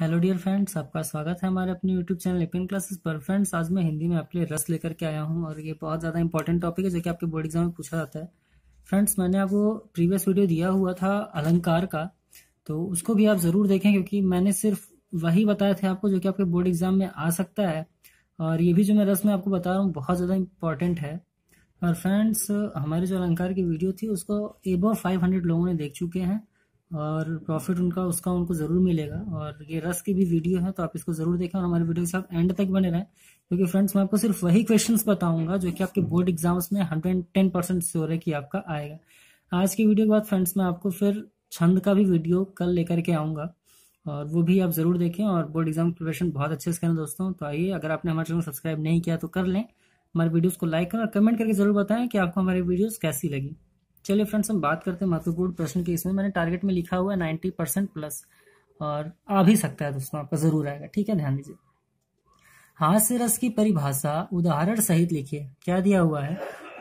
Hello dear friends आपका स्वागत है हमारे अपने यूट्यूब चैनल एपिन क्लासेस पर फ्रेंड्स आज मैं हिंदी में आपके लिए रस लेकर के आया हूँ और ये बहुत ज़्यादा इंपॉर्टेंट टॉपिक है जो कि आपके बोर्ड एग्जाम में पूछा जाता है फ्रेंड्स मैंने आपको प्रीवियस वीडियो दिया हुआ था अलंकार का तो उसको भी आप ज़रूर देखें क्योंकि मैंने सिर्फ वही बताए थे आपको जो कि आपके बोर्ड एग्जाम में आ सकता है और ये भी जो मैं रस में आपको बता रहा हूँ बहुत ज़्यादा इंपॉर्टेंट है और फ्रेंड्स हमारे जो अलंकार की वीडियो थी उसको एबो फाइव हंड्रेड लोगों ने देख चुके हैं और प्रॉफिट उनका उसका उनको ज़रूर मिलेगा और ये रस की भी वीडियो है तो आप इसको ज़रूर देखें और हमारे वीडियो के साथ एंड तक बने रहें क्योंकि तो फ्रेंड्स मैं आपको सिर्फ वही क्वेश्चंस बताऊंगा जो कि आपके बोर्ड एग्जाम्स में हंड्रेड टेन परसेंट श्योर है कि आपका आएगा आज की वीडियो के बाद फ्रेंड्स मैं आपको फिर छंद का भी वीडियो कल लेकर के आऊंगा और वो भी आप ज़रूर देखें और बोर्ड एग्जाम प्रिपरेशन बहुत अच्छे से करें दोस्तों तो आइए अगर आपने हमारे चैनल सब्सक्राइब नहीं किया तो कर लें हमारे वीडियोज़ को लाइक करें और कमेंट करके ज़रूर बताएं कि आपको हमारी वीडियोज़ कैसी लगी चलिए फ्रेंड्स हम बात करते हैं महत्वपूर्ण प्रश्न की इसमें मैंने टारगेट में लिखा हुआ है नाइन्टी परसेंट प्लस और आ भी सकता है दोस्तों आपका जरूर आएगा ठीक है ध्यान दीजिए हास्य रस की परिभाषा उदाहरण सहित लिखिए क्या दिया हुआ है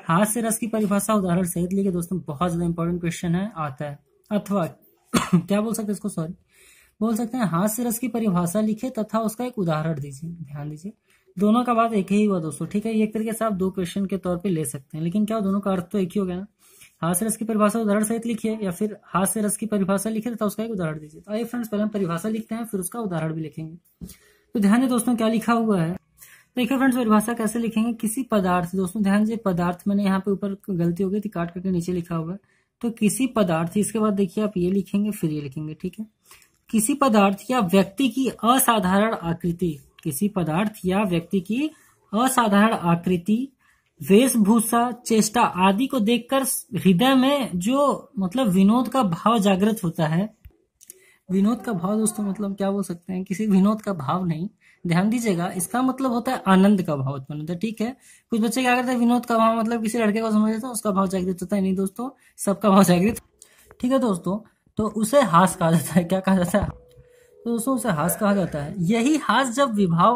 हास्य रस की परिभाषा उदाहरण सहित लिखिए दोस्तों बहुत ज्यादा इंपॉर्टेंट क्वेश्चन है आता है अथवा क्या बोल सकते हैं इसको सॉरी बोल सकते हैं हास्य रस की परिभाषा लिखे तथा उसका एक उदाहरण दीजिए ध्यान दीजिए दोनों का बात एक ही हुआ दोस्तों ठीक है एक तरीके से आप दो क्वेश्चन के तौर पे ले सकते हैं लेकिन क्या दोनों का अर्थ तो एक ही हो गया ना हास्य रस की परिभाषा उदाहरण सहित लिखिए या फिर हास्य रस की परिभाषा लिखिए तथा तो उसका एक उदाहरण दीजिए तो आइए फ्रेंड्स पहले हम परिभाषा लिखते हैं फिर उसका उदाहरण भी लिखेंगे तो ध्यान दें दोस्तों क्या लिखा हुआ है तो देखिए फ्रेंड्स परिभाषा कैसे लिखेंगे किसी पदार्थ दोस्तों ध्यान दीजिए पदार्थ मैंने यहाँ पे ऊपर गलती हो गई थी काट करके नीचे लिखा हुआ है तो किसी पदार्थ इसके बाद देखिए आप ये लिखेंगे फिर ये लिखेंगे ठीक है किसी पदार्थ या व्यक्ति की असाधारण आकृति किसी पदार्थ या व्यक्ति की असाधारण आकृति वेशभूषा चेष्टा आदि को देखकर हृदय में जो मतलब विनोद का भाव जागृत होता है विनोद का भाव दोस्तों मतलब क्या बोल सकते हैं किसी विनोद का भाव नहीं ध्यान दीजिएगा इसका मतलब होता है आनंद का भाव उत्पन्न होता है ठीक है कुछ बच्चे क्या करते हैं विनोद का भाव मतलब किसी लड़के को समझ लेते है उसका भाव जागृत होता है नहीं दोस्तों सबका भाव जागृत ठीक है दोस्तों तो उसे हास कहा जाता है क्या कहा जाता है तो दोस्तों उसे हास कहा जाता है यही हास जब विभाव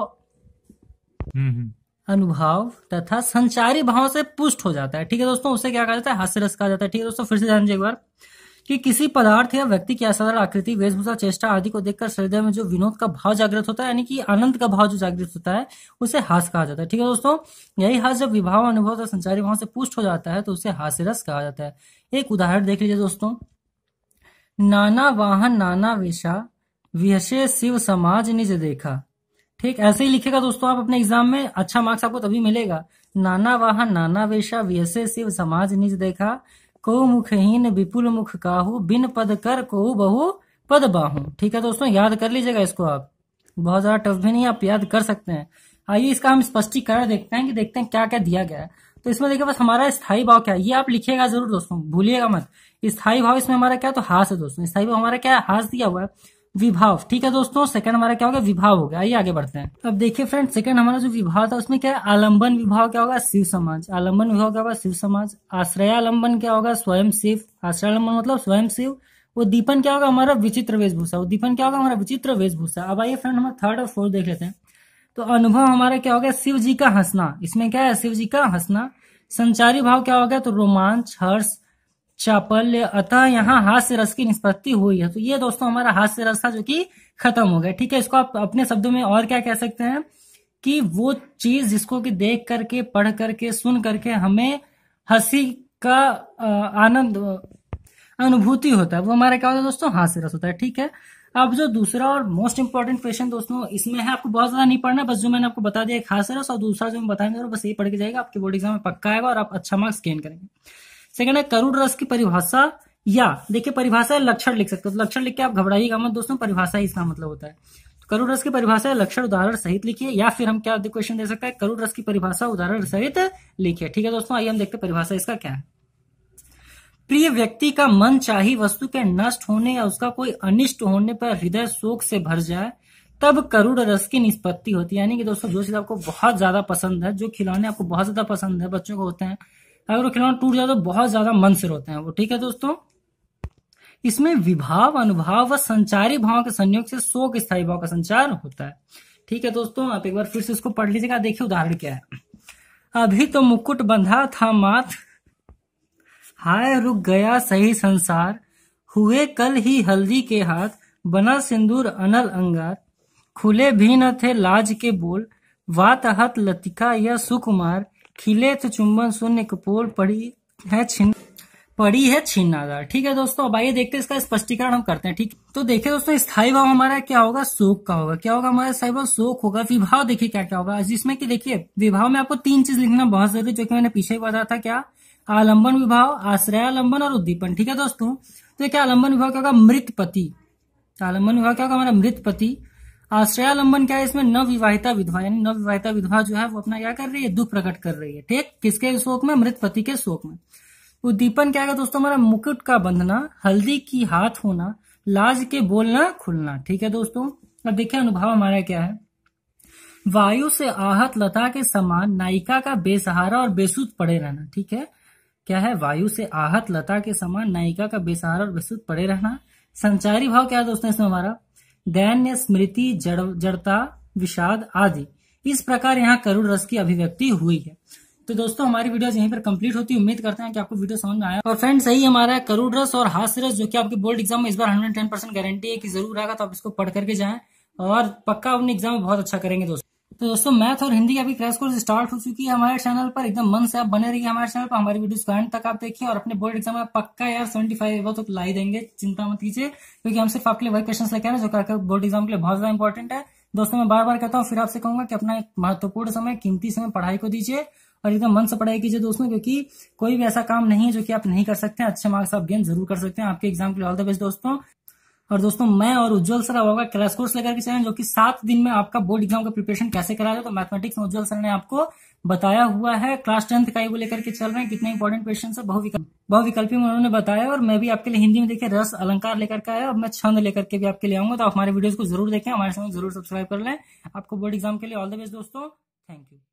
हम्म, हम्म। अनुभाव तथा संचारी भाव से पुष्ट हो जाता है ठीक है दोस्तों उसे क्या कहा जाता है हास्य रस कहा जाता है ठीक है दोस्तों फिर से ध्यान एक बार कि किसी पदार्थ या व्यक्ति की असाधारण आकृति वेशभूषा चेष्टा आदि को देखकर हृदय में जो विनोद का भाव जागृत होता है यानी कि आनंद का भाव जो जागृत होता है उसे हास कहा जाता है ठीक है दोस्तों यही हास जब विभाव अनुभव तथा संचारी भाव से पुष्ट हो जाता है तो उसे हास्य रस कहा जाता है एक उदाहरण देख लीजिए दोस्तों नाना वाहन नाना वेशा विहसे शिव समाज निज देखा ठीक ऐसे ही लिखेगा दोस्तों आप अपने एग्जाम में अच्छा मार्क्स आपको तभी मिलेगा नाना वाह नाना वेशा व्यसे शिव समाज निज देखा को मुखहीन विपुल मुख काहू बिन पद कर को बहु पद बाहू ठीक है दोस्तों याद कर लीजिएगा इसको आप बहुत ज्यादा टफ भी नहीं आप याद कर सकते हैं आइए इसका हम स्पष्टीकरण देखते हैं कि देखते हैं क्या क्या दिया गया है तो इसमें देखिए बस हमारा स्थायी भाव क्या है ये आप लिखिएगा जरूर दोस्तों भूलिएगा मत स्थायी भाव इसमें हमारा क्या तो हास है दोस्तों स्थायी भाव हमारा क्या है हास दिया हुआ है विभाव ठीक है दोस्तों सेकंड हमारा क्या होगा विभाव हो गया आइए आगे बढ़ते हैं अब देखिए फ्रेंड सेकंड हमारा जो विभाव था उसमें क्या है आलंबन विभाव क्या होगा शिव समाज आलंबन विभाव क्या होगा शिव समाज आश्रयालंबन क्या होगा स्वयं शिव आश्रयालंबन मतलब स्वयं शिव दीपन क्या होगा हमारा विचित्र वेशभूषा दीपन क्या होगा हमारा विचित्र वेशभूषा अब आइए फ्रेंड हमारा थर्ड और फोर्थ देख लेते हैं तो अनुभव हमारा क्या होगा शिव जी का हंसना इसमें क्या है शिव जी का हंसना संचारी भाव क्या होगा तो रोमांच हर्ष चापल्य अतः यहाँ हास्य रस की निष्पत्ति हुई है तो ये दोस्तों हमारा हास्य रस था जो कि खत्म हो गया ठीक है इसको आप अपने शब्दों में और क्या कह सकते हैं कि वो चीज जिसको कि देख करके पढ़ करके सुन करके हमें हंसी का आनंद अनुभूति होता है वो हमारा क्या होता है दोस्तों हास्य रस होता है ठीक है अब जो दूसरा और मोस्ट इंपॉर्टेंट क्वेश्चन दोस्तों इसमें है आपको बहुत ज्यादा नहीं पढ़ना बस जो मैंने आपको बता दिया एक हास्य रस और दूसरा जो मैं बताएंगे बस ये पढ़ के जाएगा आपके बोर्ड एग्जाम में पक्का आएगा और आप अच्छा मार्क्स गेन करेंगे सेकंड है करुण रस की परिभाषा या देखिए परिभाषा है लक्षण लिख सकते हो तो लक्षण लिख के आप घबराइएगा मत दोस्तों परिभाषा ही इसका मतलब होता है तो करुण रस की परिभाषा है लक्षण उदाहरण सहित लिखिए या फिर हम क्या क्वेश्चन दे सकते हैं करुण रस की परिभाषा उदाहरण सहित लिखिए ठीक है दोस्तों आइए हम देखते हैं परिभाषा इसका क्या है प्रिय व्यक्ति का मन चाहे वस्तु के नष्ट होने या उसका कोई अनिष्ट होने पर हृदय शोक से भर जाए तब करुण रस की निष्पत्ति होती है यानी कि दोस्तों जो चीज आपको बहुत ज्यादा पसंद है जो खिलौने आपको बहुत ज्यादा पसंद है बच्चों को होते हैं अगर वो खिलौना टूट जाए तो बहुत ज्यादा मन से रोते हैं वो ठीक है दोस्तों इसमें विभाव अनुभाव व संचारी भाव के संयोग से शोक स्थायी भाव का संचार होता है ठीक है दोस्तों आप एक बार फिर से इसको पढ़ लीजिएगा देखिए उदाहरण क्या है अभी तो मुकुट बंधा था माथ हाय रुक गया सही संसार हुए कल ही हल्दी के हाथ बना सिंदूर अनल अंगार खुले भी न थे लाज के बोल वात हत लतिका या सुकुमार खिले तो चुंबन शून्य कपोल पड़ी है छिन पड़ी है छिन्नादार ठीक है दोस्तों अब आइए देखते हैं इसका स्पष्टीकरण हम करते हैं ठीक तो देखिए दोस्तों स्थायी भाव हमारा क्या होगा शोक का होगा क्या होगा हमारा स्थायी भाव शोक होगा विभाव देखिए क्या क्या होगा जिसमें कि देखिए विभाव में आपको तीन चीज लिखना बहुत जरूरी जो कि मैंने पीछे ही बताया था क्या आलंबन विभाव आश्रय आलंबन और उद्दीपन ठीक है दोस्तों तो क्या आलंबन विभाव क्या होगा मृत पति आलंबन विभाव क्या होगा हमारा मृत पति आश्रयालंबन क्या है इसमें नवविवाहिता विधवा यानी नवविवाहिता विधवा जो है वो अपना क्या कर रही है दुख प्रकट कर रही है ठीक किसके शोक में मृत पति के शोक में उद्दीपन क्या है दोस्तों हमारा मुकुट का बंधना हल्दी की हाथ होना लाज के बोलना खुलना ठीक है दोस्तों अब देखिए अनुभव हमारा क्या है वायु से आहत लता के समान नायिका का बेसहारा और बेसुध पड़े रहना ठीक है क्या है वायु से आहत लता के समान नायिका का बेसहारा और बेसुध पड़े रहना संचारी भाव क्या है दोस्तों इसमें हमारा दैन्य स्मृति जड़ जड़ता विषाद आदि इस प्रकार यहाँ करुण रस की अभिव्यक्ति हुई है तो दोस्तों हमारी वीडियो यहीं पर कंप्लीट होती है उम्मीद करते हैं कि आपको वीडियो समझ में आया और फ्रेंड सही हमारा है करूड रस और हास्य रस जो कि आपके बोर्ड एग्जाम में इस बार हंड्रेड टेन परसेंट गारंटी है कि जरूर आएगा तो आप इसको पढ़ करके जाएं और पक्का अपने एग्जाम में बहुत अच्छा करेंगे दोस्तों तो दोस्तों मैथ और हिंदी का भी क्रैश कोर्स स्टार्ट हो चुकी है हमारे चैनल पर एकदम मन से आप बने रहिए हमारे चैनल पर हमारी वीडियोस को एंड तक आप देखिए और अपने बोर्ड एग्जाम में पक्का यार सेवेंटी फाइव तो ला ही देंगे चिंता मत कीजिए क्योंकि हम सिर्फ आपके लिए वही क्वेश्चन लेकर हैं जो करके बोर्ड एग्जाम के लिए बहुत ज्यादा इंपॉर्टेंट है दोस्तों मैं बार बार कहता हूँ फिर आपसे कहूंगा कि अपना एक महत्वपूर्ण समय कीमती समय पढ़ाई को दीजिए और एकदम मन से पढ़ाई कीजिए दोस्तों क्योंकि कोई भी ऐसा काम नहीं है जो कि आप नहीं कर सकते हैं अच्छे मार्क्स आप गेन जरूर कर सकते हैं आपके एग्जाम के लिए ऑल द बेस्ट दोस्तों और दोस्तों मैं और उज्जवल सर आपका क्रैश कोर्स लेकर के चले जो कि सात दिन में आपका बोर्ड एग्जाम का प्रिपरेशन कैसे करा जाए तो मैथमेटिक्स में उज्जवल सर ने आपको बताया हुआ है क्लास टेंथ का वो लेकर के चल रहे हैं कितने इंपॉर्टेंट क्वेश्चन है बहुविकल्पी में उन्होंने बताया और मैं भी आपके लिए हिंदी में देखिए रस अलंकार लेकर के आया और मैं छंद लेकर के भी आपके लिए आऊंगा तो आप हमारे वीडियोज को जरूर देखें हमारे चैनल जरूर सब्सक्राइब कर लें आपको बोर्ड एग्जाम के लिए ऑल द बेस्ट दोस्तों थैंक यू